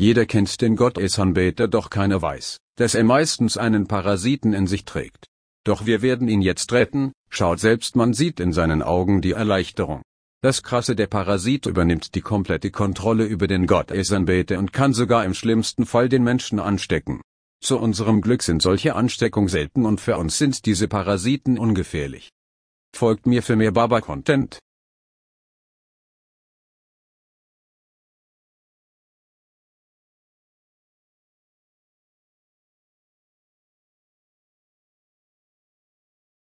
Jeder kennt den Gottesanbeter, doch keiner weiß, dass er meistens einen Parasiten in sich trägt. Doch wir werden ihn jetzt retten, schaut selbst, man sieht in seinen Augen die Erleichterung. Das Krasse, der Parasit übernimmt die komplette Kontrolle über den Gottesanbeter und kann sogar im schlimmsten Fall den Menschen anstecken. Zu unserem Glück sind solche Ansteckungen selten und für uns sind diese Parasiten ungefährlich. Folgt mir für mehr Baba-Content.